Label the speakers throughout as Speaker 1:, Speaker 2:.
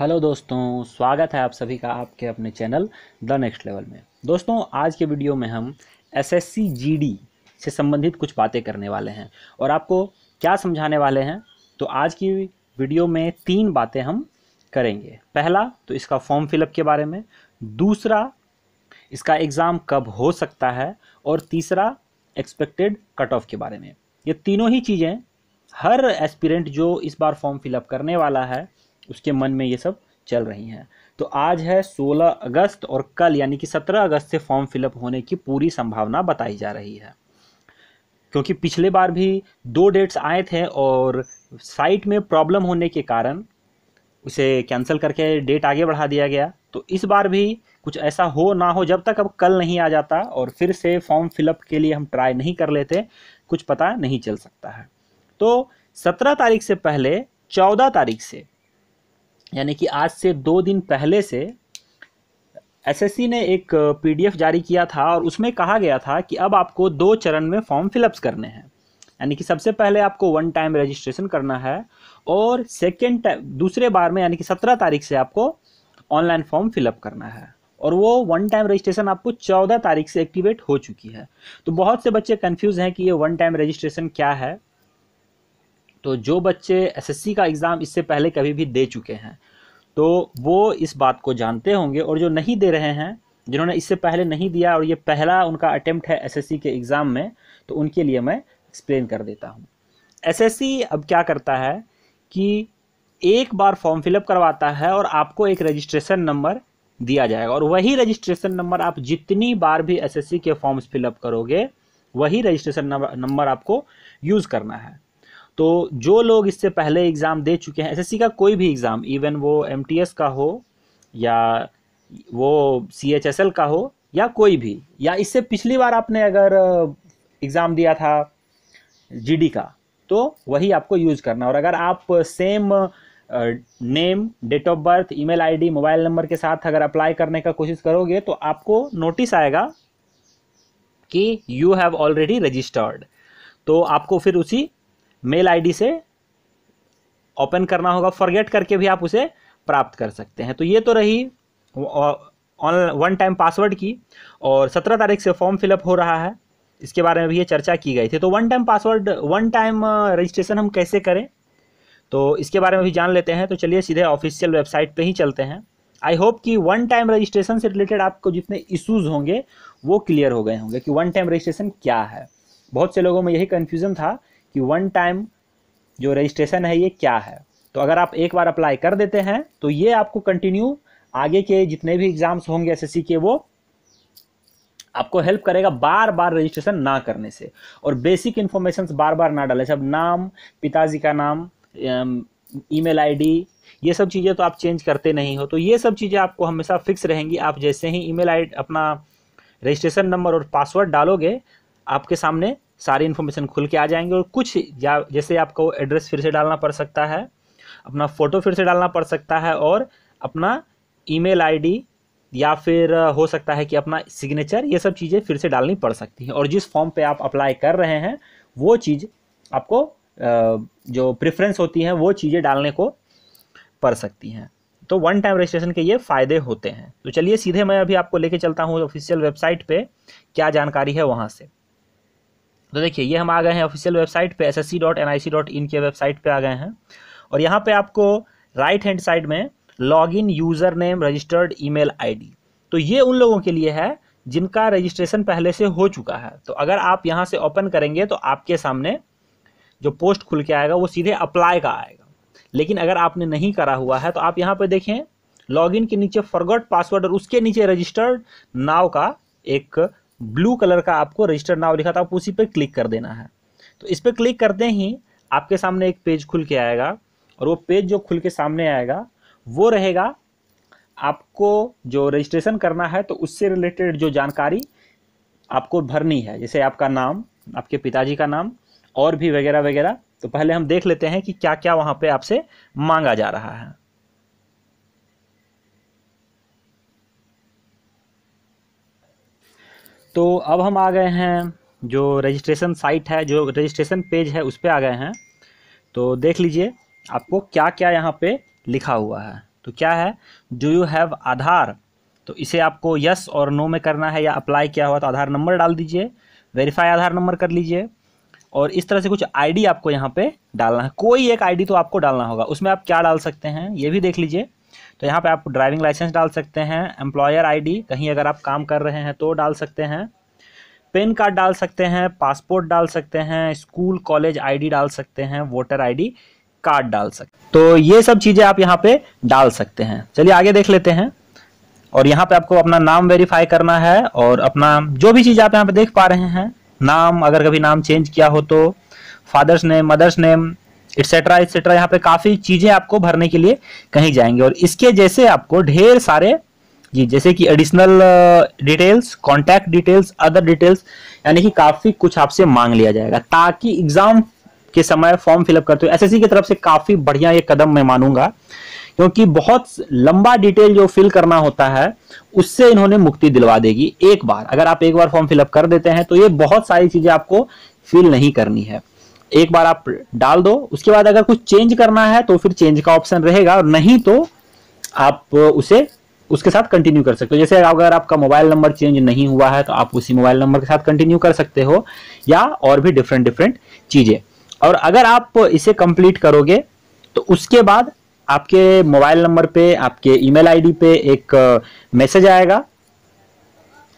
Speaker 1: hello दोस्तों स्वागत है आप सभी का आपके अपने चैनल द नेक्स्ट लेवल में दोस्तों आज के वीडियो में हम एसएससी जीडी से संबंधित कुछ बातें करने वाले हैं और आपको क्या समझाने वाले हैं तो आज की वीडियो में तीन बातें हम करेंगे पहला तो इसका फॉर्म फिलअप के बारे में दूसरा इसका एग्ज़ाम कब हो सकता है और तीसरा एक्सपेक्टेड कट ऑफ के बारे में ये तीनों ही चीज़ें हर एस्पिरेंट जो इस बार फॉर्म फिलअप करने वाला है उसके मन में ये सब चल रही हैं तो आज है 16 अगस्त और कल यानी कि 17 अगस्त से फॉर्म फिलअप होने की पूरी संभावना बताई जा रही है क्योंकि पिछले बार भी दो डेट्स आए थे और साइट में प्रॉब्लम होने के कारण उसे कैंसिल करके डेट आगे बढ़ा दिया गया तो इस बार भी कुछ ऐसा हो ना हो जब तक अब कल नहीं आ जाता और फिर से फॉर्म फिलअप के लिए हम ट्राई नहीं कर लेते कुछ पता नहीं चल सकता है तो सत्रह तारीख से पहले चौदह तारीख से यानी कि आज से दो दिन पहले से एसएससी ने एक पीडीएफ जारी किया था और उसमें कहा गया था कि अब आपको दो चरण में फॉर्म फिलअप्स करने हैं यानी कि सबसे पहले आपको वन टाइम रजिस्ट्रेशन करना है और सेकेंड दूसरे बार में यानी कि सत्रह तारीख से आपको ऑनलाइन फॉर्म फिलअप करना है और वो वन टाइम रजिस्ट्रेशन आपको चौदह तारीख से एक्टिवेट हो चुकी है तो बहुत से बच्चे कन्फ्यूज़ हैं कि ये वन टाइम रजिस्ट्रेशन क्या है तो जो बच्चे एसएससी का एग्ज़ाम इससे पहले कभी भी दे चुके हैं तो वो इस बात को जानते होंगे और जो नहीं दे रहे हैं जिन्होंने इससे पहले नहीं दिया और ये पहला उनका अटैम्प्ट है एसएससी के एग्ज़ाम में तो उनके लिए मैं एक्सप्लेन कर देता हूँ एसएससी अब क्या करता है कि एक बार फॉर्म फिलअप करवाता है और आपको एक रजिस्ट्रेशन नंबर दिया जाएगा और वही रजिस्ट्रेशन नंबर आप जितनी बार भी एसएससी के फॉर्म्स फिलअप करोगे वही रजिस्ट्रेशन नंबर आपको यूज़ करना है तो जो लोग इससे पहले एग्ज़ाम दे चुके हैं एसएससी का कोई भी एग्ज़ाम इवन वो एमटीएस का हो या वो सीएचएसएल का हो या कोई भी या इससे पिछली बार आपने अगर एग्ज़ाम दिया था जीडी का तो वही आपको यूज़ करना और अगर आप same name date of birth email ID mobile number के साथ अगर अप्लाई करने का कोशिश करोगे तो आपको नोटिस आएगा कि यू हैव ऑलरेडी रजिस्टर्ड तो आपको फिर उसी मेल आईडी से ओपन करना होगा फॉरगेट करके भी आप उसे प्राप्त कर सकते हैं तो ये तो रही वन टाइम पासवर्ड की और सत्रह तारीख से फॉर्म फिलअप हो रहा है इसके बारे में भी ये चर्चा की गई थी तो one time password one time registration हम कैसे करें तो इसके बारे में भी जान लेते हैं तो चलिए सीधे ऑफिशियल वेबसाइट पे ही चलते हैं आई होप कि वन टाइम रजिस्ट्रेशन से रिलेटेड आपको जितने इश्यूज होंगे वो क्लियर हो गए होंगे कि वन टाइम रजिस्ट्रेशन क्या है बहुत से लोगों में यही कन्फ्यूज़न था कि वन टाइम जो रजिस्ट्रेशन है ये क्या है तो अगर आप एक बार अप्लाई कर देते हैं तो ये आपको कंटिन्यू आगे के जितने भी एग्जाम्स होंगे एस के वो आपको हेल्प करेगा बार बार रजिस्ट्रेशन ना करने से और बेसिक इन्फॉर्मेशन बार बार ना डाले सब नाम पिताजी का नाम ईमेल आईडी ये सब चीज़ें तो आप चेंज करते नहीं हो तो ये सब चीज़ें आपको हमेशा फिक्स रहेंगी आप जैसे ही ईमेल आईडी अपना रजिस्ट्रेशन नंबर और पासवर्ड डालोगे आपके सामने सारी इन्फॉर्मेशन खुल के आ जाएंगे और कुछ या जैसे आपको एड्रेस फिर से डालना पड़ सकता है अपना फ़ोटो फिर से डालना पड़ सकता है और अपना ईमेल आईडी या फिर हो सकता है कि अपना सिग्नेचर ये सब चीज़ें फिर से डालनी पड़ सकती हैं और जिस फॉर्म पे आप अप्लाई कर रहे हैं वो चीज़ आपको जो प्रेफरेंस होती हैं वो चीज़ें डालने को पड़ सकती हैं तो वन टाइम रजिस्ट्रेशन के ये फ़ायदे होते हैं तो चलिए सीधे मैं अभी आपको लेके चलता हूँ ऑफिशियल वेबसाइट पे क्या जानकारी है वहाँ से तो देखिए ये हम आ गए हैं ऑफिशियल वेबसाइट पे इन के वेबसाइट पे आ गए हैं और यहाँ पे आपको राइट हैंड साइड में login user name registered email ID तो ये उन लोगों के लिए है जिनका रजिस्ट्रेशन पहले से हो चुका है तो अगर आप यहाँ से ओपन करेंगे तो आपके सामने जो पोस्ट खुल के आएगा वो सीधे अप्लाई का आएगा लेकिन अगर आपने नहीं करा हुआ है तो आप यहाँ पर देखें लॉगिन के नीचे फॉरगॉट पासवर्ड और उसके नीचे रजिस्टर्ड नाव का एक ब्लू कलर का आपको रजिस्टर नाव लिखा था आप उसी पर क्लिक कर देना है तो इस पर क्लिक करते ही आपके सामने एक पेज खुल के आएगा और वो पेज जो खुल के सामने आएगा वो रहेगा आपको जो रजिस्ट्रेशन करना है तो उससे रिलेटेड जो जानकारी आपको भरनी है जैसे आपका नाम आपके पिताजी का नाम और भी वगैरह वगैरह तो पहले हम देख लेते हैं कि क्या क्या वहाँ पे आपसे मांगा जा रहा है तो अब हम आ गए हैं जो रजिस्ट्रेशन साइट है जो रजिस्ट्रेशन पेज है उस पर आ गए हैं तो देख लीजिए आपको क्या क्या यहाँ पे लिखा हुआ है तो क्या है डू यू हैव आधार तो इसे आपको यस और नो में करना है या अप्लाई किया हुआ तो आधार नंबर डाल दीजिए वेरीफाई आधार नंबर कर लीजिए और इस तरह से कुछ आईडी आपको यहाँ पे डालना है कोई एक आईडी तो आपको डालना होगा उसमें आप क्या डाल सकते हैं ये भी देख लीजिए तो यहाँ पे आप ड्राइविंग लाइसेंस डाल सकते हैं एम्प्लॉयर आईडी कहीं अगर आप काम कर रहे हैं तो डाल सकते हैं पेन कार्ड डाल सकते हैं पासपोर्ट डाल सकते हैं स्कूल कॉलेज आईडी डाल सकते हैं वोटर आईडी कार्ड डाल सकते तो ये सब चीज़ें आप यहाँ पे डाल सकते हैं चलिए आगे देख लेते हैं और यहाँ पे आपको अपना नाम वेरीफाई करना है और अपना जो भी चीज़ आप यहाँ पे देख पा रहे हैं नाम अगर कभी नाम चेंज किया हो तो father's name mother's name etcetera etcetera यहाँ पे काफी चीजें आपको भरने के लिए कहीं जाएंगे और इसके जैसे आपको ढेर सारे जी जैसे कि additional details contact details other details यानी कि काफी कुछ आपसे मांग लिया जाएगा ताकि एग्जाम के समय फॉर्म फिलअप करते हुए एसएससी की तरफ से काफी बढ़िया ये कदम मैं मानूंगा क्योंकि बहुत लंबा डिटेल जो फिल करना होता है उससे इन्होंने मुक्ति दिलवा देगी एक बार अगर आप एक बार फॉर्म फिलअप कर देते हैं तो ये बहुत सारी चीजें आपको फिल नहीं करनी है एक बार आप डाल दो उसके बाद अगर कुछ चेंज करना है तो फिर चेंज का ऑप्शन रहेगा और नहीं तो आप उसे उसके साथ कंटिन्यू कर सकते हो जैसे अगर आपका मोबाइल नंबर चेंज नहीं हुआ है तो आप उसी मोबाइल नंबर के साथ कंटिन्यू कर सकते हो या और भी डिफरेंट डिफरेंट चीज़ें और अगर आप इसे कंप्लीट करोगे तो उसके बाद आपके मोबाइल नंबर पे आपके ईमेल आईडी पे एक मैसेज आएगा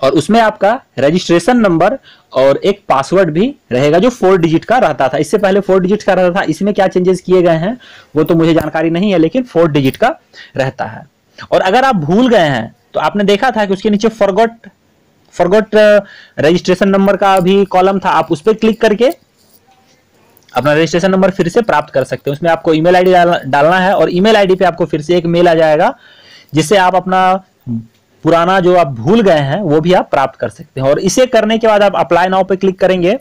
Speaker 1: और उसमें आपका रजिस्ट्रेशन नंबर और एक पासवर्ड भी रहेगा जो फोर डिजिट का रहता था इससे पहले फोर डिजिट का रहता था इसमें क्या चेंजेस किए गए हैं वो तो मुझे जानकारी नहीं है लेकिन फोर डिजिट का रहता है और अगर आप भूल गए हैं तो आपने देखा था कि उसके नीचे फॉरगोट फॉरगोट रजिस्ट्रेशन नंबर का भी कॉलम था आप उस पर क्लिक करके अपना रजिस्ट्रेशन नंबर फिर से प्राप्त कर सकते हैं उसमें आपको ईमेल आईडी डालना है और ईमेल आईडी पे आपको फिर से एक मेल आ जाएगा जिससे आप अपना पुराना जो आप भूल गए हैं वो भी आप प्राप्त कर सकते हैं और इसे करने के बाद आप अप्लाई नाउ पे क्लिक करेंगे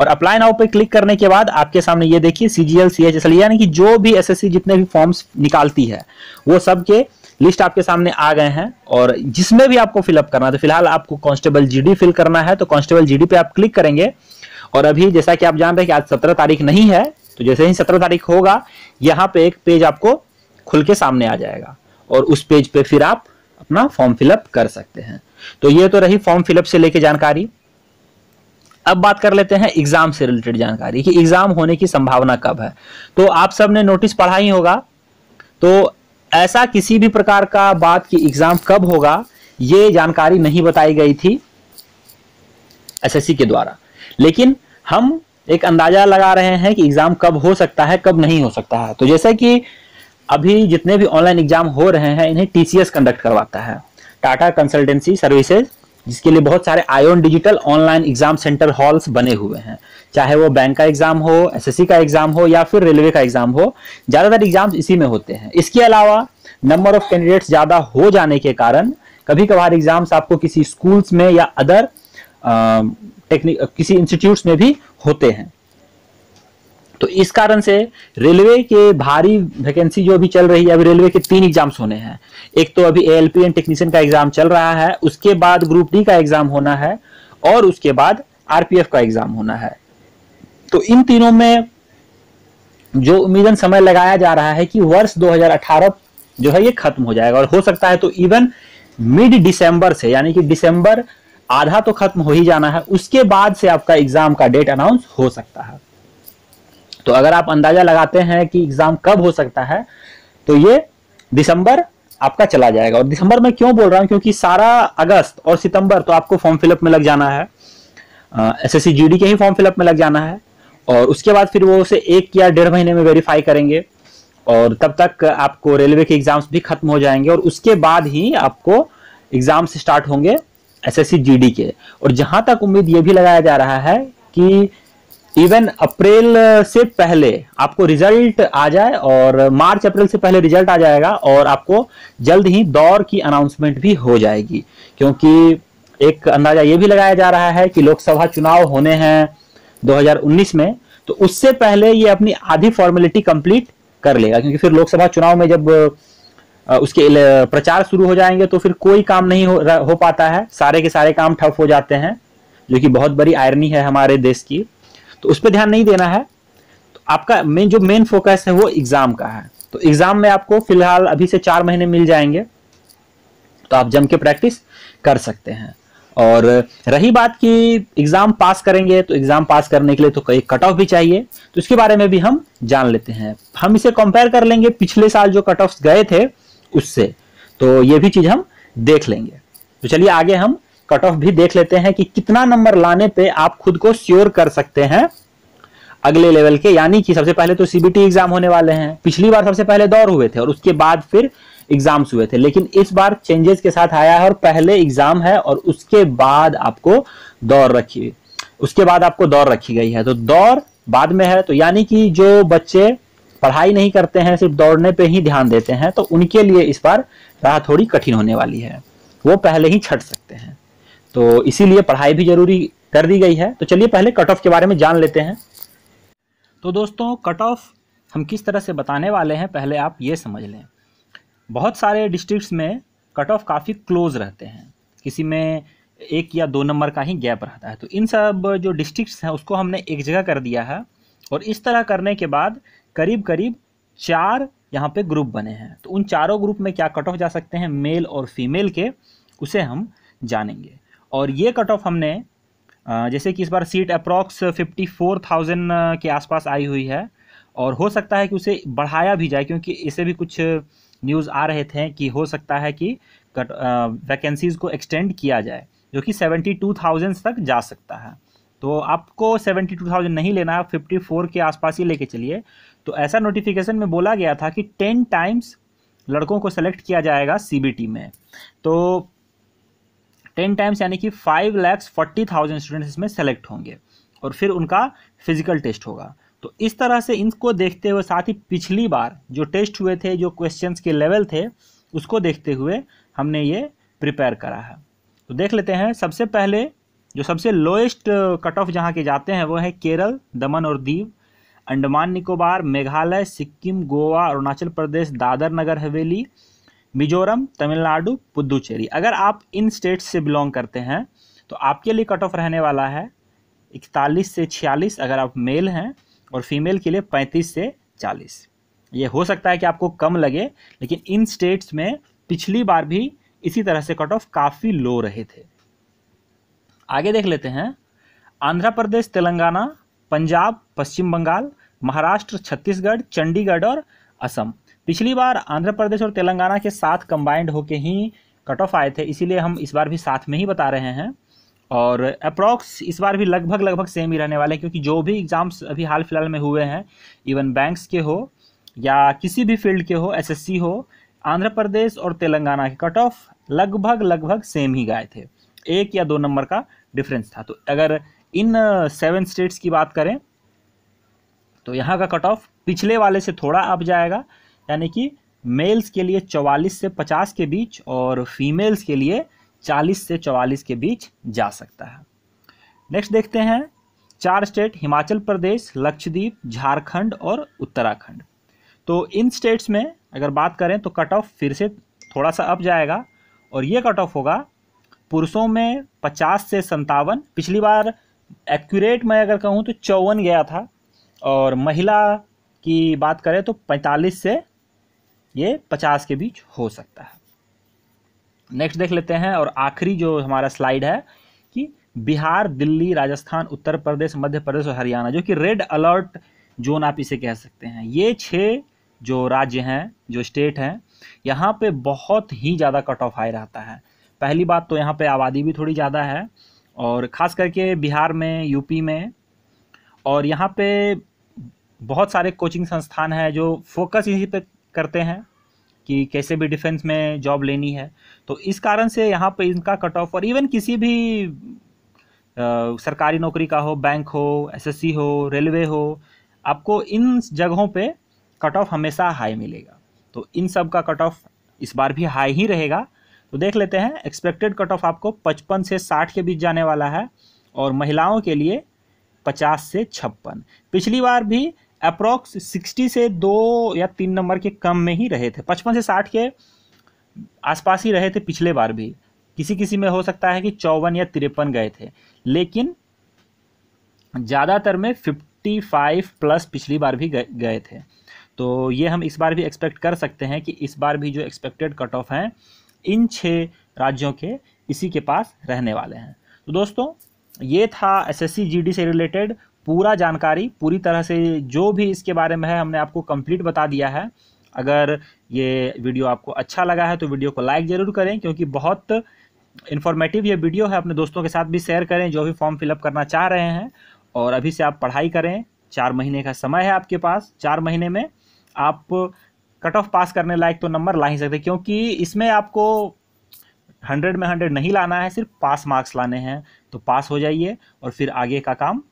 Speaker 1: और अप्लाई नाउ पे क्लिक करने के बाद आपके सामने ये देखिए CGL C H S L यानी कि जो भी एस जितने भी फॉर्म्स निकालती है वो सब के लिस्ट आपके सामने आ गए हैं और जिसमें भी आपको फिलअप करना है तो फिलहाल आपको कांस्टेबल जीडी फिल करना है तो कांस्टेबल जीडी पे आप क्लिक करेंगे और अभी जैसा कि आप जान रहे हैं कि आज सत्रह तारीख नहीं है तो जैसे ही सत्रह तारीख होगा यहाँ पे एक पेज आपको खुल के सामने आ जाएगा और उस पेज पे फिर आप अपना फॉर्म फिलअप कर सकते हैं तो ये तो रही फॉर्म फिलअप से लेके जानकारी अब बात कर लेते हैं एग्जाम से रिलेटेड जानकारी कि एग्जाम होने की संभावना कब है तो आप सब ने नोटिस पढ़ा ही होगा तो ऐसा किसी भी प्रकार का बात कि एग्जाम कब होगा ये जानकारी नहीं बताई गई थी एसएससी के द्वारा लेकिन हम एक अंदाजा लगा रहे हैं कि एग्जाम कब हो सकता है कब नहीं हो सकता है तो जैसे कि अभी जितने भी ऑनलाइन एग्जाम हो रहे हैं इन्हें टीसीएस कंडक्ट करवाता है टाटा कंसल्टेंसी सर्विसेज जिसके लिए बहुत सारे iON digital online exam centre halls बने हुए हैं चाहे वो बैंक का एग्जाम हो एसएससी का एग्जाम हो या फिर रेलवे का एग्जाम हो ज्यादातर एग्जाम इसी में होते हैं इसके अलावा नंबर ऑफ कैंडिडेट्स ज्यादा हो जाने के कारण कभी कभार एग्जाम्स आपको किसी स्कूल्स में या अदर टेक्निक किसी इंस्टीट्यूट्स में भी होते हैं तो इस कारण से रेलवे के भारी वैकेंसी जो अभी चल रही है अभी रेलवे के तीन एग्जाम्स होने हैं एक तो अभी LP L P and technician का एग्जाम चल रहा है उसके बाद ग्रुप डी का एग्जाम होना है और उसके बाद आरपीएफ का एग्जाम होना है तो इन तीनों में जो उम्मीदन समय लगाया जा रहा है कि वर्ष 2018 जो है ये खत्म हो जाएगा और हो सकता है तो इवन मिड दिसंबर से यानी कि दिसंबर आधा तो खत्म हो ही जाना है उसके बाद से आपका एग्जाम का डेट अनाउंस हो सकता है तो अगर आप अंदाजा लगाते हैं कि एग्जाम कब हो सकता है तो ये दिसंबर आपका चला जाएगा और दिसंबर में क्यों बोल रहा हूं क्योंकि सारा अगस्त और सितंबर तो आपको फॉर्म फिलअप में लग जाना है एस एस के ही फॉर्म फिलअप में लग जाना है और उसके बाद फिर वो उसे एक या डेढ़ महीने में वेरीफाई करेंगे और तब तक आपको रेलवे के एग्जाम्स भी खत्म हो जाएंगे और उसके बाद ही आपको एग्जाम्स स्टार्ट होंगे एस एस के और जहां तक उम्मीद ये भी लगाया जा रहा है कि इवन अप्रैल uh, से पहले आपको रिजल्ट आ जाए और मार्च अप्रैल से पहले रिजल्ट आ जाएगा और आपको जल्द ही दौर की अनाउंसमेंट भी हो जाएगी क्योंकि एक अंदाजा ये भी लगाया जा रहा है कि लोकसभा चुनाव होने हैं 2019 में तो उससे पहले ये अपनी आधी फॉर्मेलिटी कंप्लीट कर लेगा क्योंकि फिर लोकसभा चुनाव में जब उसके प्रचार शुरू हो जाएंगे तो फिर कोई काम नहीं हो, हो पाता है सारे के सारे काम ठप हो जाते हैं जो कि बहुत बड़ी आयरनी है हमारे देश की तो उस पर ध्यान नहीं देना है तो आपका मेन जो मेन फोकस है वो एग्जाम का है तो एग्जाम में आपको फिलहाल अभी से चार महीने मिल जाएंगे तो आप जम के प्रैक्टिस कर सकते हैं और रही बात कि एग्जाम पास करेंगे तो एग्जाम पास करने के लिए तो एक कट ऑफ भी चाहिए तो इसके बारे में भी हम जान लेते हैं हम इसे कंपेयर कर लेंगे पिछले साल जो कट ऑफ गए थे उससे तो ये भी चीज हम देख लेंगे तो चलिए आगे हम कट ऑफ भी देख लेते हैं कि कितना नंबर लाने पे आप खुद को श्योर कर सकते हैं अगले लेवल के यानी कि सबसे पहले तो सीबीटी एग्जाम होने वाले हैं पिछली बार सबसे पहले दौर हुए थे और उसके बाद फिर एग्जाम्स हुए थे लेकिन इस बार चेंजेस के साथ आया है और पहले एग्जाम है और उसके बाद आपको दौर रखी उसके बाद आपको दौर रखी गई है तो दौर बाद में है तो यानी कि जो बच्चे पढ़ाई नहीं करते हैं सिर्फ दौड़ने पे ही ध्यान देते हैं तो उनके लिए इस बार राह थोड़ी कठिन होने वाली है वो पहले ही छट सकते हैं तो इसीलिए पढ़ाई भी जरूरी कर दी गई है तो चलिए पहले कट ऑफ के बारे में जान लेते हैं तो दोस्तों कट ऑफ हम किस तरह से बताने वाले हैं पहले आप ये समझ लें बहुत सारे डिस्ट्रिक्ट्स में कट ऑफ काफ़ी क्लोज रहते हैं किसी में एक या दो नंबर का ही गैप रहता है तो इन सब जो डिस्ट्रिक्ट्स हैं उसको हमने एक जगह कर दिया है और इस तरह करने के बाद करीब करीब चार यहाँ पे ग्रुप बने हैं तो उन चारों ग्रुप में क्या कट ऑफ जा सकते हैं मेल और फीमेल के उसे हम जानेंगे और ये कट ऑफ हमने जैसे कि इस बार seat approx fifty four thousand के आसपास आई हुई है और हो सकता है कि उसे बढ़ाया भी जाए क्योंकि इसे भी कुछ न्यूज़ आ रहे थे कि हो सकता है कि कट वैकेंसीज़ को एक्सटेंड किया जाए जो कि सेवेंटी टू थाउजेंड तक जा सकता है तो आपको सेवेंटी टू थाउजेंड नहीं लेना है फिफ्टी फोर के आसपास ही लेके चलिए तो ऐसा नोटिफिकेशन में बोला गया था कि टेन टाइम्स लड़कों को सेलेक्ट किया जाएगा सी में तो टेन टाइम्स यानी कि five lakhs forty thousand students इसमें सेलेक्ट होंगे और फिर उनका फिजिकल टेस्ट होगा तो इस तरह से इनको देखते हुए साथ ही पिछली बार जो टेस्ट हुए थे जो क्वेश्चंस के लेवल थे उसको देखते हुए हमने ये प्रिपेयर करा है तो देख लेते हैं सबसे पहले जो सबसे लोएस्ट कट ऑफ जहाँ के जाते हैं वो है केरल दमन और दीव अंडमान निकोबार मेघालय सिक्किम गोवा अरुणाचल प्रदेश दादर नगर हवेली मिजोरम तमिलनाडु पुदुचेरी अगर आप इन स्टेट्स से बिलोंग करते हैं तो आपके लिए कट ऑफ रहने वाला है इकतालीस से छियालीस अगर आप मेल हैं और फीमेल के लिए पैंतीस से चालीस ये हो सकता है कि आपको कम लगे लेकिन इन स्टेट्स में पिछली बार भी इसी तरह से कट ऑफ काफ़ी लो रहे थे आगे देख लेते हैं आंध्र प्रदेश तेलंगाना पंजाब पश्चिम बंगाल महाराष्ट्र छत्तीसगढ़ चंडीगढ़ और असम पिछली बार आंध्र प्रदेश और तेलंगाना के साथ कंबाइंड होके ही कट ऑफ आए थे इसीलिए हम इस बार भी साथ में ही बता रहे हैं और अप्रॉक्स इस बार भी लगभग लगभग सेम ही रहने वाले हैं क्योंकि जो भी एग्ज़ाम्स अभी हाल फिलहाल में हुए हैं इवन बैंक्स के हो या किसी भी फील्ड के हो एसएससी हो आंध्र प्रदेश और तेलंगाना के कट ऑफ लगभग लगभग सेम ही गए थे एक या दो नंबर का डिफरेंस था तो अगर इन सेवन uh, स्टेट्स की बात करें तो यहाँ का कट ऑफ पिछले वाले से थोड़ा अप जाएगा यानी कि मेल्स के लिए 44 से 50 के बीच और फीमेल्स के लिए 40 से 44 के बीच जा सकता है नेक्स्ट देखते हैं चार स्टेट हिमाचल प्रदेश लक्षद्वीप झारखंड और उत्तराखंड तो इन स्टेट्स में अगर बात करें तो कट ऑफ फिर से थोड़ा सा अप जाएगा और ये कट ऑफ होगा पुरुषों में 50 से संतावन पिछली बार एक्यूरेट मैं अगर कहूँ तो चौवन गया था और महिला की बात करें तो 45 से ये पचास के बीच हो सकता है नेक्स्ट देख लेते हैं और आखिरी जो हमारा स्लाइड है कि बिहार दिल्ली राजस्थान उत्तर प्रदेश मध्य प्रदेश और हरियाणा जो कि रेड अलर्ट जोन आप इसे कह सकते हैं ये छः जो राज्य हैं जो स्टेट हैं यहाँ पे बहुत ही ज़्यादा कट ऑफ हाई रहता है पहली बात तो यहाँ पे आबादी भी थोड़ी ज़्यादा है और ख़ास करके बिहार में यूपी में और यहाँ पे बहुत सारे कोचिंग संस्थान हैं जो फोकस यहीं पे करते हैं कि कैसे भी डिफेंस में जॉब लेनी है तो इस कारण से यहाँ पे इनका कट ऑफ और इवन किसी भी आ, सरकारी नौकरी का हो बैंक हो एसएससी हो रेलवे हो आपको इन जगहों पे कट ऑफ हमेशा हाई मिलेगा तो इन सब का कट ऑफ इस बार भी हाई ही रहेगा तो देख लेते हैं एक्सपेक्टेड कट ऑफ आपको 55 से 60 के बीच जाने वाला है और महिलाओं के लिए 50 से छप्पन पिछली बार भी अप्रॉक्स सिक्सटी से दो या तीन नंबर के कम में ही रहे थे पचपन से साठ के आसपास ही रहे थे पिछले बार भी किसी किसी में हो सकता है कि चौवन या तिरपन गए थे लेकिन ज़्यादातर में फिफ्टी फाइव प्लस पिछली बार भी गए, गए थे तो ये हम इस बार भी एक्सपेक्ट कर सकते हैं कि इस बार भी जो एक्सपेक्टेड कट ऑफ हैं इन छः राज्यों के इसी के पास रहने वाले हैं तो दोस्तों ये था एसएससी जीडी से रिलेटेड पूरा जानकारी पूरी तरह से जो भी इसके बारे में है हमने आपको कंप्लीट बता दिया है अगर ये वीडियो आपको अच्छा लगा है तो वीडियो को लाइक ज़रूर करें क्योंकि बहुत इन्फॉर्मेटिव ये वीडियो है अपने दोस्तों के साथ भी शेयर करें जो भी फॉर्म फिलअप करना चाह रहे हैं और अभी से आप पढ़ाई करें चार महीने का समय है आपके पास चार महीने में आप कट ऑफ पास करने लायक तो नंबर ला ही सकते क्योंकि इसमें आपको हंड्रेड में हंड्रेड नहीं लाना है सिर्फ पास मार्क्स लाने हैं तो पास हो जाइए और फिर आगे का काम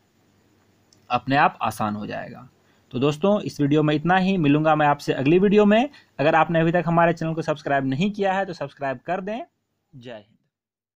Speaker 1: अपने आप आसान हो जाएगा तो दोस्तों इस वीडियो में इतना ही मिलूंगा मैं आपसे अगली वीडियो में अगर आपने अभी तक हमारे चैनल को सब्सक्राइब नहीं किया है तो सब्सक्राइब कर दें जय हिंद